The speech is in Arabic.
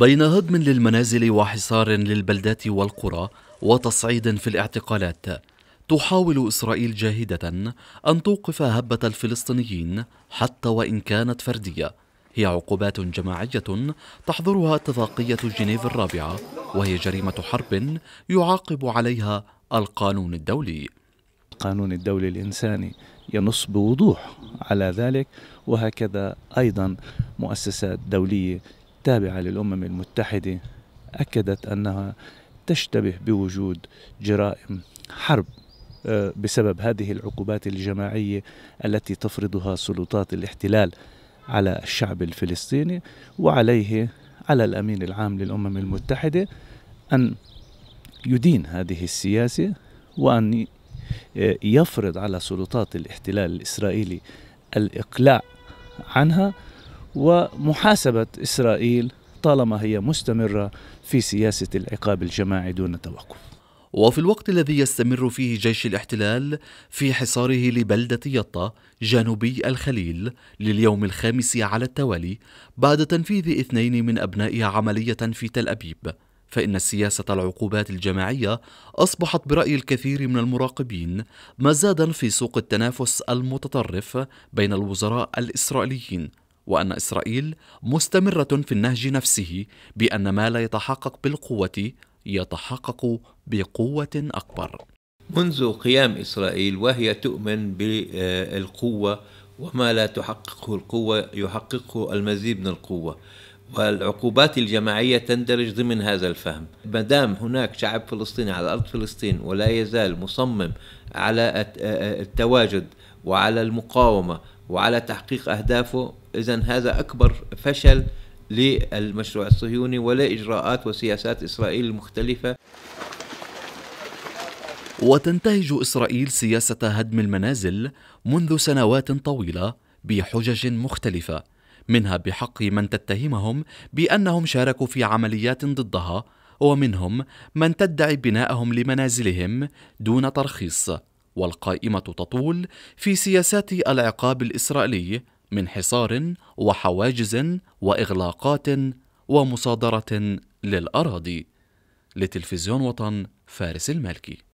بين هدم للمنازل وحصار للبلدات والقرى وتصعيد في الاعتقالات تحاول اسرائيل جاهده ان توقف هبه الفلسطينيين حتى وان كانت فرديه هي عقوبات جماعيه تحظرها اتفاقيه جنيف الرابعه وهي جريمه حرب يعاقب عليها القانون الدولي القانون الدولي الانساني ينص بوضوح على ذلك وهكذا ايضا مؤسسات دوليه التابعة للأمم المتحدة أكدت أنها تشتبه بوجود جرائم حرب آه، بسبب هذه العقوبات الجماعية التي تفرضها سلطات الاحتلال على الشعب الفلسطيني وعليه على الأمين العام للأمم المتحدة أن يدين هذه السياسة وأن آه، يفرض على سلطات الاحتلال الإسرائيلي الإقلاع عنها ومحاسبة إسرائيل طالما هي مستمرة في سياسة العقاب الجماعي دون توقف وفي الوقت الذي يستمر فيه جيش الاحتلال في حصاره لبلدة يطا جنوبي الخليل لليوم الخامس على التوالي بعد تنفيذ اثنين من أبنائها عملية في تل أبيب فإن سياسة العقوبات الجماعية أصبحت برأي الكثير من المراقبين مزادا في سوق التنافس المتطرف بين الوزراء الإسرائيليين وأن إسرائيل مستمرة في النهج نفسه بأن ما لا يتحقق بالقوة يتحقق بقوة أكبر. منذ قيام إسرائيل وهي تؤمن بالقوة وما لا تحققه القوة يحققه المزيد من القوة والعقوبات الجماعية تندرج ضمن هذا الفهم ما دام هناك شعب فلسطيني على أرض فلسطين ولا يزال مصمم على التواجد وعلى المقاومة وعلى تحقيق أهدافه إذا هذا أكبر فشل للمشروع الصهيوني ولا إجراءات وسياسات إسرائيل المختلفة وتنتهج إسرائيل سياسة هدم المنازل منذ سنوات طويلة بحجج مختلفة منها بحق من تتهمهم بأنهم شاركوا في عمليات ضدها ومنهم من تدعي بناءهم لمنازلهم دون ترخيص والقائمة تطول في سياسات العقاب الإسرائيلي من حصار وحواجز وإغلاقات ومصادرة للأراضي لتلفزيون وطن فارس المالكي